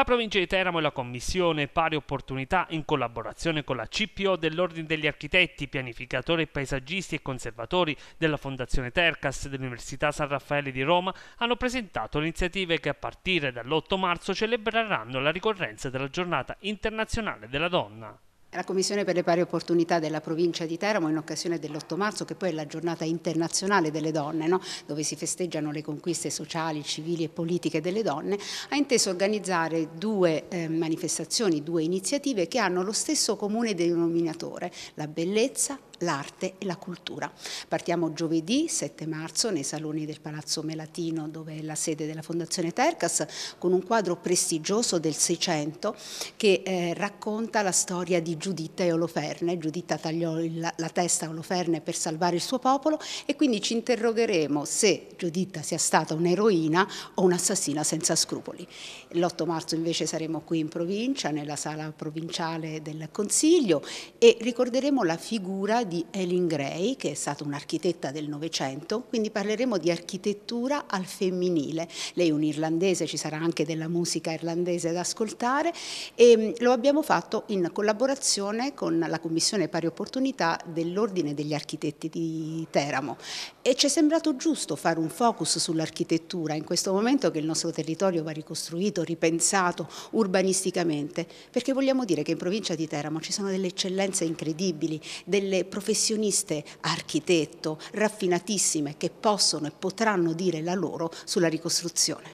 La provincia di Teramo e la Commissione Pari Opportunità, in collaborazione con la CPO dell'Ordine degli Architetti, pianificatori, paesaggisti e conservatori della Fondazione Tercas dell'Università San Raffaele di Roma, hanno presentato le iniziative che a partire dall'8 marzo celebreranno la ricorrenza della Giornata Internazionale della Donna. La Commissione per le pari opportunità della provincia di Teramo in occasione dell'8 marzo, che poi è la giornata internazionale delle donne, no? dove si festeggiano le conquiste sociali, civili e politiche delle donne, ha inteso organizzare due eh, manifestazioni, due iniziative che hanno lo stesso comune denominatore, la bellezza l'arte e la cultura. Partiamo giovedì 7 marzo nei saloni del Palazzo Melatino dove è la sede della Fondazione Tercas con un quadro prestigioso del Seicento che eh, racconta la storia di Giuditta e Oloferne. Giuditta tagliò la, la testa a Oloferne per salvare il suo popolo e quindi ci interrogheremo se Giuditta sia stata un'eroina o un'assassina senza scrupoli. L'8 marzo invece saremo qui in provincia nella sala provinciale del Consiglio e ricorderemo la figura di Elin Gray, che è stata un'architetta del Novecento, quindi parleremo di architettura al femminile. Lei è un irlandese, ci sarà anche della musica irlandese da ascoltare e mm, lo abbiamo fatto in collaborazione con la Commissione Pari Opportunità dell'Ordine degli Architetti di Teramo e ci è sembrato giusto fare un focus sull'architettura in questo momento che il nostro territorio va ricostruito, ripensato urbanisticamente, perché vogliamo dire che in provincia di Teramo ci sono delle eccellenze incredibili, delle professionalità professioniste architetto raffinatissime che possono e potranno dire la loro sulla ricostruzione.